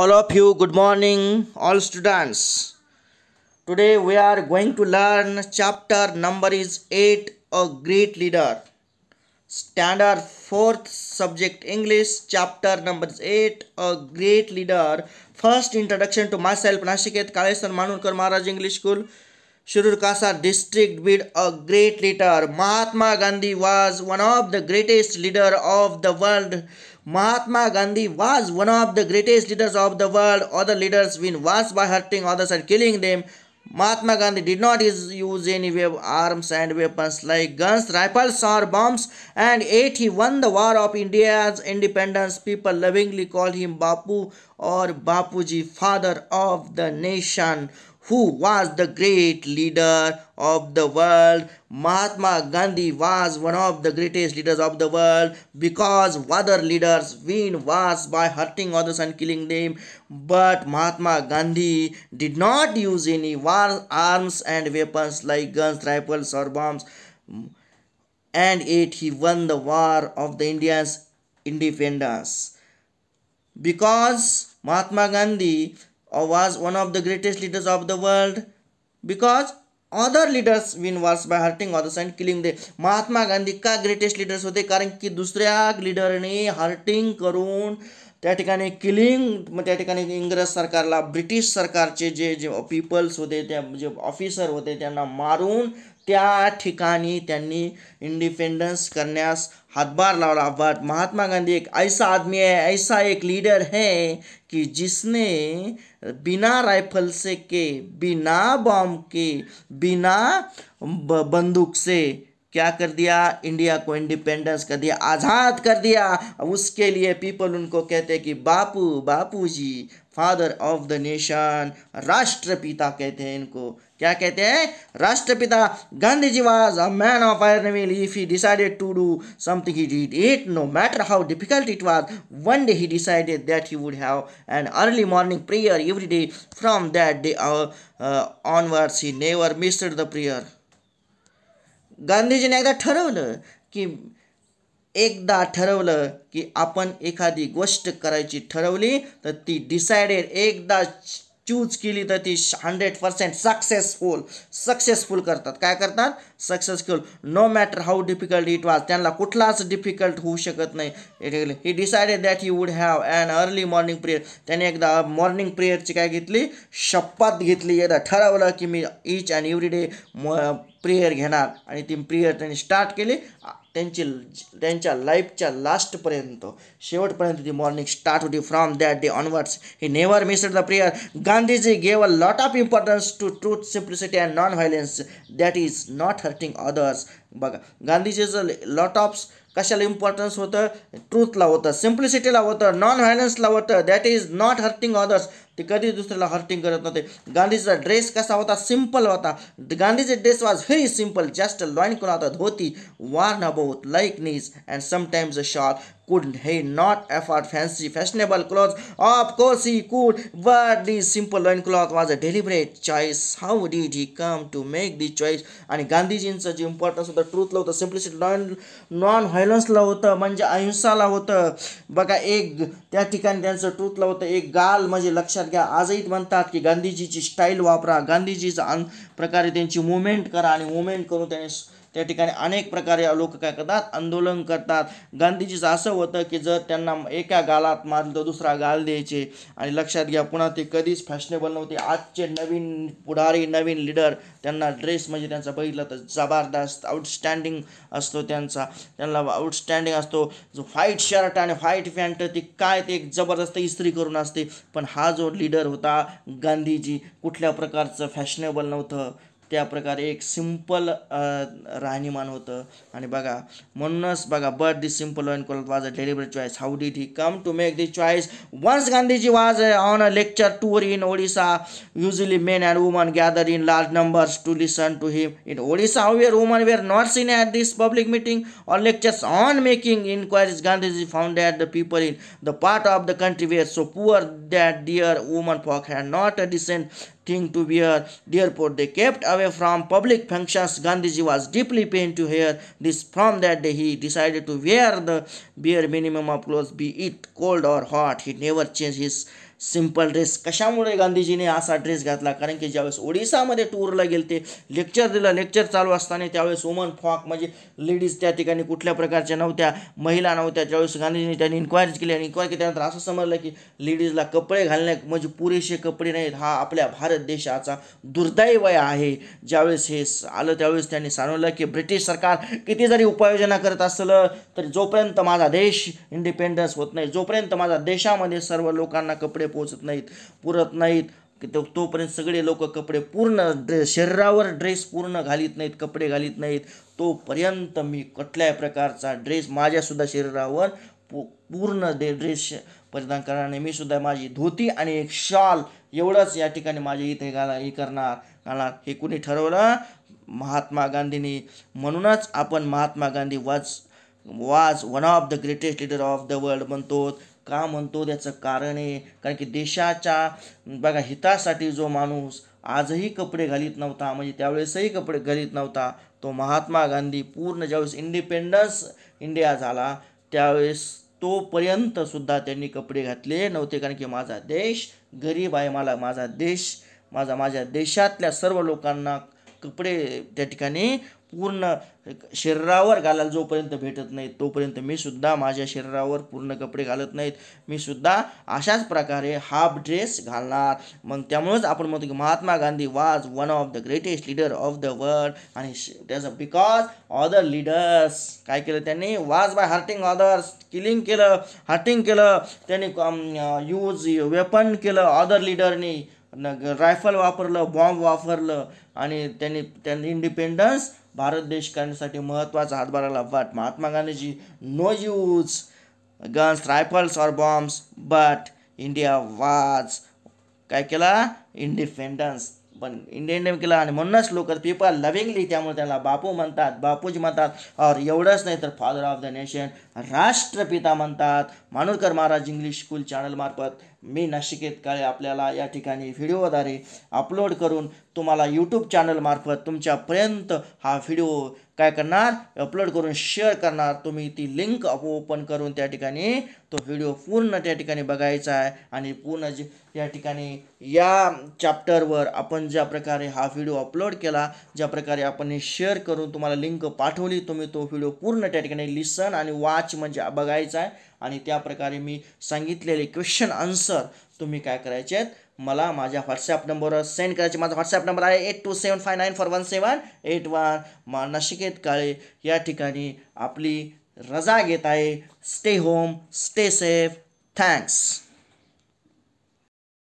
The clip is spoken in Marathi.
all of you good morning all students today we are going to learn chapter number is 8 a great leader standard fourth subject english chapter number 8 a great leader first introduction to myself nashiket kaleshwar manurkar maharaj english school shurukasa district bid a great leader mahatma gandhi was one of the greatest leader of the world Mahatma Gandhi was one of the greatest leaders of the world. Other leaders win wars by hurting others and killing them. Mahatma Gandhi did not use any arms and weapons like guns, rifles or bombs and yet he won the war of India's independence. People lovingly call him Bapu or Bapuji, father of the nation who was the great leader of the world. Mahatma Gandhi was one of the greatest leaders of the world because other leaders win wars by hurting others and killing them. But Mahatma Gandhi did not use any war arms and weapons like guns, rifles or bombs. And yet he won the war of the Indians' independence. Because Mahatma Gandhi or was one of the greatest leaders of the world because other leaders win wars by hurting others and killing the Mahatma Gandhi का ग्रेटेस्ट लिडर्स होते कारण की दुसऱ्या लिडरने हर्टिंग करून त्या ठिकाणी किलिंग त्या ठिकाणी इंग्रज सरकारला ब्रिटिश सरकारचे जे जे पीपल्स होते त्या जे ऑफिसर होते त्यांना मारून त्या ठिकाणी त्यांनी इंडिपेंडन्स करण्यास हदबार लाला भट्ट महात्मा गांधी एक ऐसा आदमी है ऐसा एक लीडर है कि जिसने बिना राइफल से के बिना बॉम्ब के बिना बंदूक से क्या कर दिया इंडिया को इंडिपेंडेंस कर दिया आज़ाद कर दिया उसके लिए पीपल उनको कहते हैं कि Bapu Bapu ji father of the nation राष्ट्रपिता कहते हैं इनको क्या कहते हैं राष्ट्रपिता Gandhi ji was a man of iron will if he decided to do something he did it no matter how difficult it was one day he decided that he would have an early morning prayer every day from that day onwards he never missed the prayer गांधीजीने एकदा ठरवलं की एकदा ठरवलं की आपण एखादी गोष्ट करायची ठरवली तर ती डिसाइडेड एकदा चूज केली तर ती हंड्रेड पर्सेंट सक्सेसफुल सक्सेसफुल करतात काय करतात successful no matter how difficult it was त्यांना कुठलाच डिफिकल्ट होऊ शकत नाही he decided that he would have and early morning prayer त्याने एकदा मॉर्निंग प्रेयरची काय घेतली शपथ घेतली एकदा ठरवलं की मी each and every day prayer घेणार आणि ती प्रेयर त्यांनी स्टार्ट केली त्यांची त्यांच्या लाईफच्या लास्टपर्यंत शेवटपर्यंत ती मॉर्निंग स्टार्ट होती from that day onwards he never missed the prayer Gandhiji gave a lot of importance to truth simplicity and non violence that is not hurting others बघा गांधीजीचं लॉट ऑफ कशाला इम्पॉर्टन्स होतं ट्रूथला होतं सिम्प्लिसिटीला होतं नॉन व्हायलन्सला होतं that is not hurting others ते कधी दुसऱ्याला हर्टिंग करत नव्हते गांधीजीचा ड्रेस कसा होता सिंपल होता Gandhiji dress was very simple just loin कोण होता dhoti worn about like knees and sometimes a could he not afford fancy fashionable cloth of course he could wear the simple loin cloth was a deliberate choice how did he come to make the choice आणि गांधीजींचं जे इम्पॉर्टन्स होतं ट्रूथला होतं सिम्प्लिसिटी लॉन नॉन व्हायलन्सला होतं म्हणजे अहिंसाला होतं बघा एक त्या ठिकाणी त्यांचं ट्रूथला होतं एक गाल म्हणजे लक्षात घ्या आजही म्हणतात की गांधीजीची स्टाईल वापरा गांधीजीचा प्रकारे त्यांची मुवमेंट करा आणि मुवमेंट करून त्यांनी त्या ठिकाणी अनेक प्रकारे लोक काय करतात आंदोलन करतात गांधीजीचं असं होतं की जर त्यांना एका गालात मारलं तर दुसरा गाल द्यायचे आणि लक्षात घ्या पुन्हा ते कधीच फॅशनेबल नव्हते आजचे नवीन पुढारी नवीन लिडर त्यांना ड्रेस म्हणजे त्यांचा बघितलं तर जबरदस्त आउटस्टँडिंग असतो त्यांचा त्यांना आउटस्टँडिंग असतो जो व्हाईट शर्ट आणि व्हाईट पॅन्ट ती काय ते एक जबरदस्त इस्त्री करून असते पण हा जो लिडर होता गांधीजी कुठल्या प्रकारचं फॅशनेबल नव्हतं त्याप्रकारे एक सिंपल राहणीमान होतं आणि बघा म्हणूनच बघा but this simple loin cloth was a deliberate choice how did he come to make this choice once Gandhiji was on a lecture tour in Odisha usually men and women gather in large numbers to listen to him in Odisha where women were not seen at this public meeting or lectures on making inquiries Gandhiji found at the people in the part of the country wear so poor that their women folk had not a decent thing to wear. Therefore, they kept away from public functions. Gandhiji was deeply pained to hear this. From that day, he decided to wear the bare minimum of clothes, be it cold or hot. He never changed his simple dress कशामुळे गांधीजीने असा ड्रेस घातला कारण की ज्यावेळेस ओडिसामध्ये टूरला गेले ते लेक्चर दिलं लेक्चर चालू असताना त्यावेळेस वुमन फॉक म्हणजे लेडीज त्या ठिकाणी कुठल्या प्रकारच्या नव्हत्या महिला नव्हत्या ज्यावेळेस गांधीजीने त्यांनी इन्क्वायरी केली आणि इन्क्वायरी केल्यानंतर असं समजलं की लेडीजला कपडे घालणे म्हणजे पुरेसे कपडे नाहीत हा आपल्या भारत देशाचा दुर्दैव आहे ज्यावेळेस हे आलं त्यावेळेस त्यांनी सांगितलं की ब्रिटिश सरकार किती जरी उपाययोजना करत असलं तरी जोपर्यंत माझा देश इंडिपेंडन्स होत नाही जोपर्यंत माझा देशामध्ये सर्व लोकांना कपडे पोचत नाहीत पुरत नाहीत तोपर्यंत सगळे लोक कपडे पूर्ण ड्रे शरीरावर ड्रेस पूर्ण घालीत नाहीत कपडे घालीत नाहीत तोपर्यंत मी कुठल्याही प्रकारचा ड्रेस माझ्यासुद्धा शरीरावर पूर्ण दे ड्रेस परिधान करणार नाही मी सुद्धा माझी धोती आणि एक शॉल एवढंच या ठिकाणी माझ्या इथे घाला हे करणार घालणार हे कुणी ठरवलं महात्मा गांधींनी म्हणूनच आपण Mahatma Gandhi was was one of the greatest leader of the world म्हणतो का म्हणतो त्याचं कारण आहे कारण की देशाच्या बघा हितासाठी जो माणूस आजही कपडे घालीत नव्हता म्हणजे त्यावेळेसही कपडे घालीत नव्हता तो महात्मा गांधी पूर्ण ज्यावेळेस इंडिपेंडन्स इंडिया झाला त्यावेळेस तोपर्यंतसुद्धा त्यांनी कपडे घातले नव्हते कारण की माझा देश गरीब आहे मला माझा देश माझा माझ्या देशातल्या सर्व लोकांना कपडे त्या ठिकाणी पूर्ण शरीरावर घालायला जोपर्यंत भेटत नाहीत तोपर्यंत मी सुद्धा माझ्या शरीरावर पूर्ण कपडे घालत नाहीत मी सुद्धा अशाच प्रकारे हाफ ड्रेस घालणार मग त्यामुळेच आपण म्हणतो की Mahatma Gandhi was one of the greatest leader of the world आणि त्याच बिकॉज ऑदर लिडर्स काय केलं त्यांनी वाज बाय हार्टिंग ऑदर्स किलिंग केलं हार्टिंग केलं त्यांनी यूज वेपन केलं ऑदर लिडरनी न रायफल वापरलं बॉम्ब वापरलं आणि त्यांनी त्यांनी इंडिपेंडन्स भारत देश करण्यासाठी महत्त्वाचा हातभाराला but Mahatma Gandhiji no use guns rifles or bombs but India was काय केला इंडिपेंडन्स पण इंडियन डेम केला आणि म्हणूनच लोक पीपल लव्हिंगली त्यामुळे त्याला बापू म्हणतात बापूजी म्हणतात और एवढंच नाही तर फादर ऑफ द नेशन राष्ट्रपिता म्हणतात मानुरकर महाराज इंग्लिश स्कूल चॅनलमार्फत मी नाशिकेत काळे आपल्याला या ठिकाणी व्हिडिओद्वारे अपलोड करून तुम्हाला यूट्यूब चॅनलमार्फत तुमच्यापर्यंत हा व्हिडिओ काय करणार अपलोड करून शेअर करणार तुम्ही ती लिंक ओपन करून त्या ठिकाणी तो व्हिडिओ पूर्ण त्या ठिकाणी बघायचा आहे आणि पूर्ण जे या ठिकाणी या चॅप्टरवर आपण ज्या प्रकारे हा व्हिडिओ अपलोड केला ज्या प्रकारे आपण शेअर करून तुम्हाला लिंक पाठवली तुम्ही तो व्हिडिओ पूर्ण त्या ठिकाणी लिसन आणि वाच म्हणजे बघायचा आहे आणि त्या प्रकारे मी सांगितलेले क्वेश्चन आन्सर तुम्ही काय करायचे आहेत मला माझ्या व्हॉट्सॲप नंबरवर सेंड करायचे माझा व्हॉट्सॲप नंबर आहे eight two seven five nine four one seven eight one मा नाशिकेत काळे या ठिकाणी आपली रजा घेत आहे stay home stay safe thanks